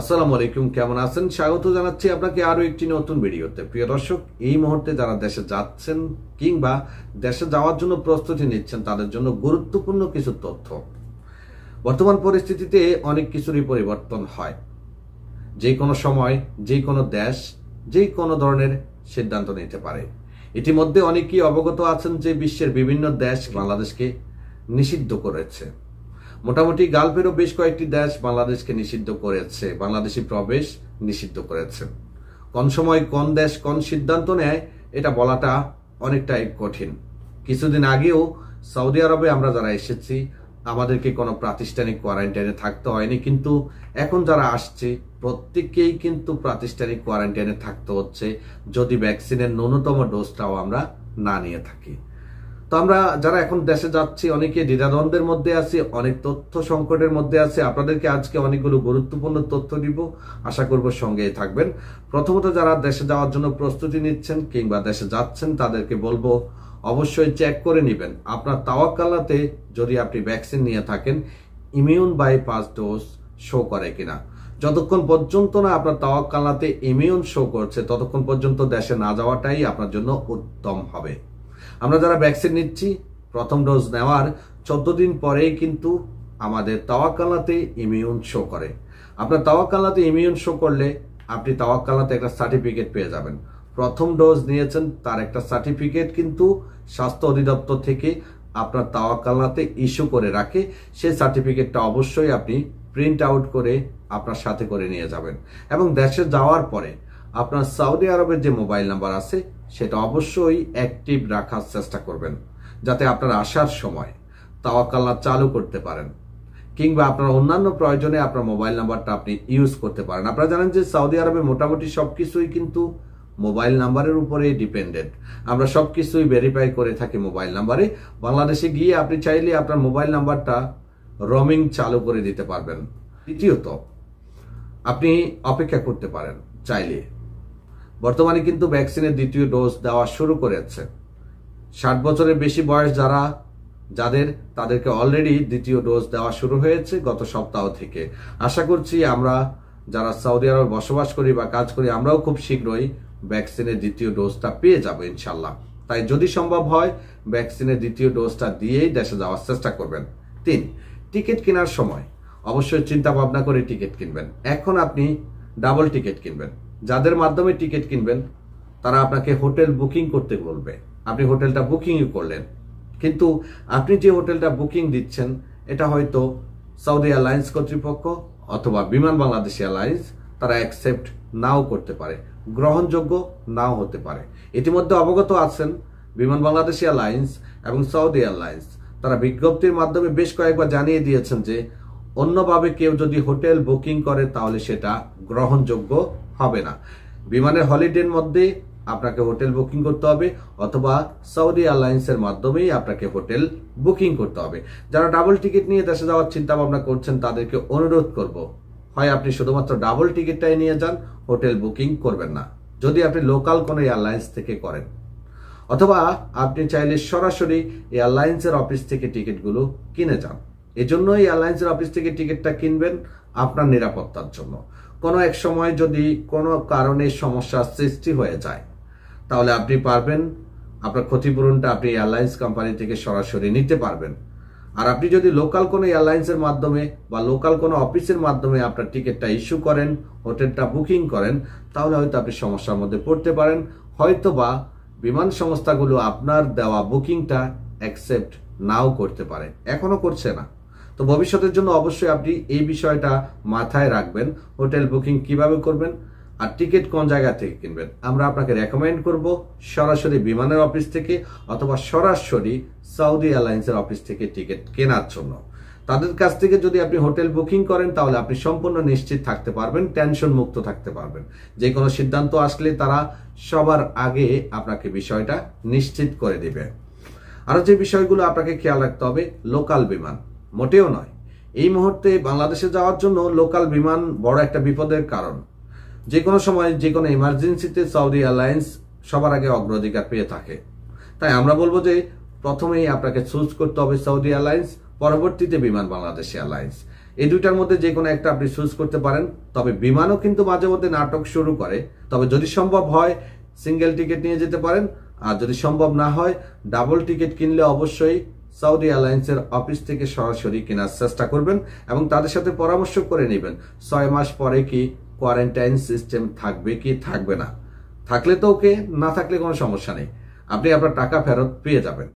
আসসালামু আলাইকুম কেমন আছেন স্বাগত জানাচ্ছি আপনাকে আরও একটি নতুন ভিডিওতে প্রিয় দর্শক এই মুহূর্তে যারা দেশে যাচ্ছেন কিংবা দেশে যাওয়ার জন্য প্রস্তুতি নিচ্ছেন তাদের জন্য গুরুত্বপূর্ণ কিছু তথ্য বর্তমান পরিস্থিতিতে অনেক কিছুরই পরিবর্তন হয় যে কোনো সময় যে কোনো দেশ যে কোনো ধরনের সিদ্ধান্ত নিতে পারে ইতিমধ্যে অনেকেই অবগত আছেন যে বিশ্বের বিভিন্ন দেশ বাংলাদেশকে নিষিদ্ধ করেছে মোটামুটি গালফেরও বেশ কয়েকটি দেশ বাংলাদেশকে নিষিদ্ধ করেছে বাংলাদেশি প্রবেশ নিষিদ্ধ করেছে কোন সময় কোন দেশ কোন সিদ্ধান্ত নেয় এটা বলাটা অনেকটাই কঠিন কিছুদিন আগেও সৌদি আরবে আমরা যারা এসেছি আমাদেরকে কোনো প্রাতিষ্ঠানিক কোয়ারেন্টাইনে থাকতে হয়নি কিন্তু এখন যারা আসছে প্রত্যেককেই কিন্তু প্রাতিষ্ঠানিক কোয়ারেন্টাইনে থাকতে হচ্ছে যদি ভ্যাকসিনের ন্যূনতম ডোজটাও আমরা না নিয়ে থাকি তো আমরা যারা এখন দেশে যাচ্ছি অনেকে দ্বিধাদ্বন্দ্বের মধ্যে আছি অনেক তথ্য সংকটের মধ্যে আছে আপনাদেরকে আজকে অনেকগুলো গুরুত্বপূর্ণ তথ্য দিব আশা করব সঙ্গেই থাকবেন প্রথমত যারা দেশে যাওয়ার জন্য প্রস্তুতি নিচ্ছেন কিংবা দেশে যাচ্ছেন তাদেরকে বলবো অবশ্যই চেক করে নেবেন আপনার তাওয়াকালাতে যদি আপনি ভ্যাকসিন নিয়ে থাকেন ইমিউন বাই পাঁচ ডোজ শো করে কিনা যতক্ষণ পর্যন্ত না আপনার তাওয়াকালাতে ইমিউন শো করছে ততক্ষণ পর্যন্ত দেশে না যাওয়াটাই আপনার জন্য উত্তম হবে আমরা যারা ভ্যাকসিন নিচ্ছি প্রথম ডোজ নেওয়ার চোদ্দ দিন পরেই কিন্তু আমাদের তাওয়াকালাতে ইমিউন শো করে আপনার তাওয়াকালাতে ইমিউন শো করলে আপনি তাওয়াকালাতে একটা সার্টিফিকেট পেয়ে যাবেন প্রথম ডোজ নিয়েছেন তার একটা সার্টিফিকেট কিন্তু স্বাস্থ্য অধিদপ্তর থেকে আপনার তাওয়াকালাতে ইস্যু করে রাখে সেই সার্টিফিকেটটা অবশ্যই আপনি প্রিন্ট আউট করে আপনার সাথে করে নিয়ে যাবেন এবং দেশে যাওয়ার পরে আপনার সাউদি আরবের যে মোবাইল নাম্বার আছে সেটা অবশ্যই অ্যাক্টিভ রাখার চেষ্টা করবেন যাতে আপনার আসার সময় তাওয়াকাল্লা চালু করতে পারেন কিংবা আপনার অন্যান্য প্রয়োজনে আপনার মোবাইল নাম্বারটা আপনি ইউজ করতে পারেন আপনারা জানেন যে সৌদি আরবে মোটামুটি সব কিছুই কিন্তু মোবাইল নাম্বারের উপরেই ডিপেন্ডেন্ট আমরা সব কিছুই ভেরিফাই করে থাকি মোবাইল নাম্বারে বাংলাদেশে গিয়ে আপনি চাইলে আপনার মোবাইল নাম্বারটা রোমিং চালু করে দিতে পারবেন দ্বিতীয়ত আপনি অপেক্ষা করতে পারেন চাইলে বর্তমানে কিন্তু ভ্যাকসিনের দ্বিতীয় ডোজ দেওয়া শুরু করেছে ষাট বছরের বেশি বয়স যারা যাদের তাদেরকে অলরেডি দ্বিতীয় ডোজ দেওয়া শুরু হয়েছে গত সপ্তাহ থেকে আশা করছি আমরা যারা সৌদি আরবে বসবাস করি বা কাজ করি আমরাও খুব শীঘ্রই ভ্যাকসিনের দ্বিতীয় ডোজটা পেয়ে যাবো ইনশাল্লাহ তাই যদি সম্ভব হয় ভ্যাকসিনের দ্বিতীয় ডোজটা দিয়েই দেশে যাওয়ার চেষ্টা করবেন তিন টিকিট কেনার সময় অবশ্যই চিন্তা ভাবনা করে টিকিট কিনবেন এখন আপনি ডাবল টিকিট কিনবেন যাদের মাধ্যমে টিকিট কিনবেন তারা আপনাকে হোটেল বুকিং করতে বলবে আপনি হোটেলটা বুকিংই করলেন কিন্তু আপনি যে হোটেলটা বুকিং দিচ্ছেন এটা হয়তো সৌদি এয়ারলাইন্স কর্তৃপক্ষ অথবা বিমান বাংলাদেশ এয়ারলাইন্স তারা অ্যাকসেপ্ট নাও করতে পারে গ্রহণযোগ্য নাও হতে পারে ইতিমধ্যে অবগত আছেন বিমান বাংলাদেশ এয়ারলাইন্স এবং সৌদি এয়ারলাইন্স তারা বিজ্ঞপ্তির মাধ্যমে বেশ কয়েকবার জানিয়ে দিয়েছেন যে অন্যভাবে কেউ যদি হোটেল বুকিং করে তাহলে সেটা গ্রহণযোগ্য হবে না বিমানের হলিডের মধ্যে আপনাকে হোটেল বুকিং করতে হবে অথবা সৌদি এয়ারলাইন্সের মাধ্যমেই আপনাকে হোটেল বুকিং করতে হবে যারা ডাবল টিকিট নিয়ে দেশে যাওয়ার চিন্তা ভাবনা করছেন তাদেরকে অনুরোধ করব হয় আপনি শুধুমাত্র ডাবল টিকিটটাই নিয়ে যান হোটেল বুকিং করবেন না যদি আপনি লোকাল কোনো এয়ারলাইন্স থেকে করেন অথবা আপনি চাইলে সরাসরি এয়ারলাইন্সের অফিস থেকে টিকিটগুলো কিনে যান এজন্য এই এয়ারলাইন্সের অফিস থেকে টিকিটটা কিনবেন আপনার নিরাপত্তার জন্য কোনো এক সময় যদি কোনো কারণে সমস্যা সৃষ্টি হয়ে যায় তাহলে আপনি পারবেন আপনার ক্ষতিপূরণটা আপনি এয়ারলাইন্স কোম্পানি থেকে সরাসরি নিতে পারবেন আর আপনি যদি লোকাল কোনো এয়ারলাইন্সের মাধ্যমে বা লোকাল কোনো অফিসের মাধ্যমে আপনার টিকিটটা ইস্যু করেন হোটেলটা বুকিং করেন তাহলে হয়তো আপনি সমস্যার মধ্যে পড়তে পারেন হয়তো বা বিমান সংস্থাগুলো আপনার দেওয়া বুকিংটা অ্যাকসেপ্ট নাও করতে পারে এখনও করছে না তো ভবিষ্যতের জন্য অবশ্যই আপনি এই বিষয়টা মাথায় রাখবেন হোটেল বুকিং কিভাবে করবেন আর টিকিট কোন জায়গা থেকে কিনবেন আমরা আপনাকে রেকমেন্ড করব সরাসরি বিমানের অফিস থেকে অথবা সরাসরি সৌদি এয়ারলাইন্সের অফিস থেকে টিকিট কেনার জন্য তাদের কাছ থেকে যদি আপনি হোটেল বুকিং করেন তাহলে আপনি সম্পূর্ণ নিশ্চিত থাকতে পারবেন টেনশন মুক্ত থাকতে পারবেন যে কোনো সিদ্ধান্ত আসলে তারা সবার আগে আপনাকে বিষয়টা নিশ্চিত করে দেবে আরও যে বিষয়গুলো আপনাকে খেয়াল রাখতে হবে লোকাল বিমান মোটেও নয় এই মুহূর্তে বাংলাদেশে যাওয়ার জন্য লোকাল বিমান বড় একটা বিপদের কারণ যে কোনো সময় যে কোনো ইমার্জেন্সিতে সৌদি এয়ারলাইন্স সবার আগে অগ্রাধিকার পেয়ে থাকে তাই আমরা বলবো যে প্রথমেই আপনাকে চুজ করতে হবে সৌদি এয়ারলাইন্স পরবর্তীতে বিমান বাংলাদেশ এয়ারলাইন্স এই দুইটার মধ্যে যে কোনো একটা আপনি চুজ করতে পারেন তবে বিমানও কিন্তু মাঝে মধ্যে নাটক শুরু করে তবে যদি সম্ভব হয় সিঙ্গেল টিকিট নিয়ে যেতে পারেন আর যদি সম্ভব না হয় ডাবল টিকিট কিনলে অবশ্যই সৌদি অ্যালায়েন্সের অফিস থেকে সরাসরি কেনার চেষ্টা করবেন এবং তাদের সাথে পরামর্শ করে নেবেন ছয় মাস পরে কি কোয়ারেন্টাইন সিস্টেম থাকবে কি থাকবে না থাকলে তো ওকে না থাকলে কোনো সমস্যা নেই আপনি আপনার টাকা ফেরত পেয়ে যাবেন